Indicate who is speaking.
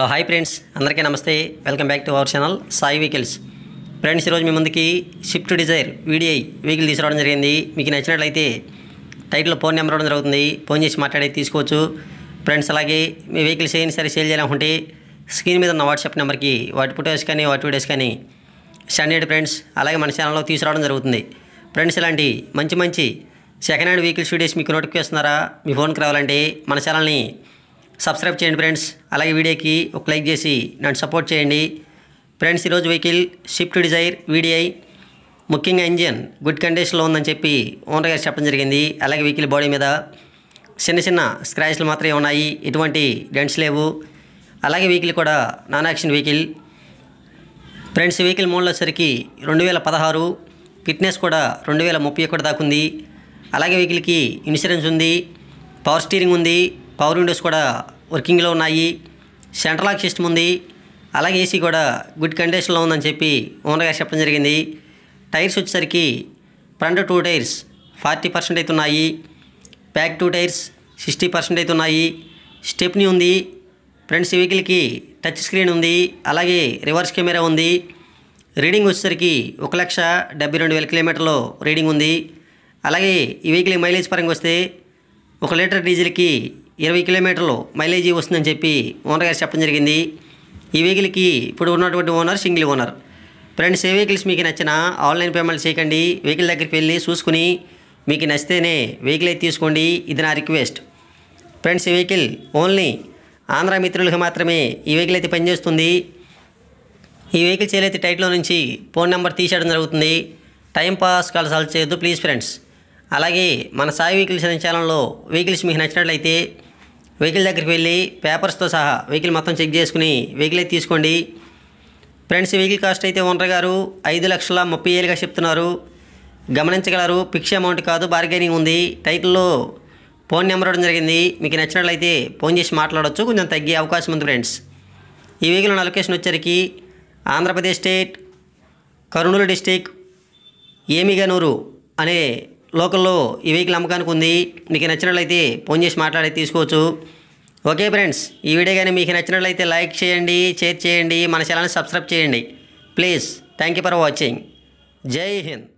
Speaker 1: hello hi friends అందరికీ నమస్తే welcome back to our channel Sai vehicles friends ఈరోజు మీ ముందుకి షిఫ్ట్ డిజైర్ వీడిఐ వెహికల్ తీసుకురావడం జరిగింది మీకు నచ్చినట్లయితే టైటిల్ ఫోన్ నెంబర్ ఇవ్వడం జరుగుతుంది ఫోన్ చేసి మాట్లాడి తీసుకోవచ్చు ఫ్రెండ్స్ అలాగే మీ వెహికల్ ఏం సరే సేల్ చేయాలనుకుంటే స్క్రీన్ మీద ఉన్న వాట్సాప్ నెంబర్కి వాటి ఫొటోస్ కానీ వాటి వీడియోస్ కానీ స్టాండర్డ్ ఫ్రెండ్స్ అలాగే మన ఛానల్లో తీసుకురావడం జరుగుతుంది ఫ్రెండ్స్ ఇలాంటి మంచి మంచి సెకండ్ హ్యాండ్ వెహికల్స్ వీడియోస్ మీకు ద్వారా మీ ఫోన్కి రావాలంటే మన ఛానల్ని సబ్స్క్రైబ్ చేయండి ఫ్రెండ్స్ అలాగే వీడియోకి ఒక లైక్ చేసి నన్ను సపోర్ట్ చేయండి ఫ్రెండ్స్ ఈరోజు వెహికల్ షిఫ్ట్ డిజైర్ వీడిఐ ముఖ్యంగా ఇంజన్ గుడ్ కండిషన్లో ఉందని చెప్పి ఓనర్ గారు చెప్పడం జరిగింది అలాగే వెహికల్ బాడీ మీద చిన్న చిన్న స్క్రాచ్లు మాత్రమే ఉన్నాయి ఎటువంటి డెంట్స్ లేవు అలాగే వెహికల్ కూడా non action vehicle friends vehicle model వచ్చరికి రెండు వేల పదహారు ఫిట్నెస్ కూడా రెండు వేల ముప్పై ఒకటి దాకా ఉంది అలాగే వెహికల్కి ఇన్సూరెన్స్ ఉంది పవర్ స్టీరింగ్ ఉంది పవర్ విండోస్ కూడా వర్కింగ్లో ఉన్నాయి సెంటర్ లాక్ సిస్టమ్ ఉంది అలాగే ఏసీ కూడా గుడ్ కండిషన్లో ఉందని చెప్పి ఓనర్ గారు చెప్పడం జరిగింది టైర్స్ వచ్చేసరికి front two tyres forty percent అయితే ఉన్నాయి back two tyres sixty percent అయితే ఉన్నాయి స్టెప్నీ ఉంది ఫ్రంట్స్ వెహికల్కి టచ్ స్క్రీన్ ఉంది అలాగే రివర్స్ కెమెరా ఉంది రీడింగ్ వచ్చేసరికి ఒక లక్ష డెబ్బై రెండు వేల కిలోమీటర్లు రీడింగ్ ఉంది అలాగే ఈ వెహికల్ మైలేజ్ పరంగా వస్తే ఒక లీటర్ డీజిల్కి ఇరవై కిలోమీటర్లు మైలేజీ వస్తుందని చెప్పి ఓనర్ గారు చెప్పడం జరిగింది ఈ వెహికల్కి ఇప్పుడు ఉన్నటువంటి ఓనర్ సింగిల్ ఓనర్ ఫ్రెండ్స్ ఏ వెహికల్స్ మీకు నచ్చిన ఆన్లైన్ పేమెంట్ చేయకండి వెహికల్ దగ్గరికి వెళ్ళి చూసుకుని మీకు నచ్చితేనే వెహికల్ అయితే తీసుకోండి ఇది నా రిక్వెస్ట్ ఫ్రెండ్స్ ఈ వెహికల్ ఓన్లీ ఆంధ్ర మిత్రులకు మాత్రమే ఈ వెహికల్ అయితే పనిచేస్తుంది ఈ వెహికల్ చేయలేదు టైట్లో నుంచి ఫోన్ నెంబర్ తీసేయడం జరుగుతుంది టైం పాస్ కాల్ సాల్వ్ చేయొద్దు ప్లీజ్ ఫ్రెండ్స్ అలాగే మన సాయి వెహికల్స్ అనే ఛానల్లో వెహికల్స్ మీకు నచ్చినట్లయితే వెహికల్ దగ్గరికి వెళ్ళి పేపర్స్తో సహా వెహికల్ మొత్తం చెక్ చేసుకుని వెహికల్ అయితే తీసుకోండి ఫ్రెండ్స్ వెహికల్ కాస్ట్ అయితే ఓనర్ గారు ఐదు లక్షల ముప్పై ఏళ్ళుగా చెప్తున్నారు గమనించగలరు ఫిక్స్ అమౌంట్ కాదు బార్గెనింగ్ ఉంది టైటిల్లో ఫోన్ నెంబర్ ఇవ్వడం జరిగింది మీకు నచ్చినట్లయితే ఫోన్ చేసి మాట్లాడవచ్చు కొంచెం తగ్గే అవకాశం ఉంది ఫ్రెండ్స్ ఈ వెహికల్ ఉన్న లొకేషన్ వచ్చరికి ఆంధ్రప్రదేశ్ స్టేట్ కర్నూలు డిస్టిక్ ఏమిగనూరు అనే లోకల్లో ఈ వెహికల్ అమ్మకానికి ఉంది మీకు నచ్చినట్లయితే ఫోన్ చేసి మాట్లాడి తీసుకోవచ్చు ఓకే ఫ్రెండ్స్ ఈ వీడియో కానీ మీకు నచ్చినట్లయితే లైక్ చేయండి షేర్ చేయండి మన ఛానల్ని సబ్స్క్రైబ్ చేయండి please thank you for watching Jai Hind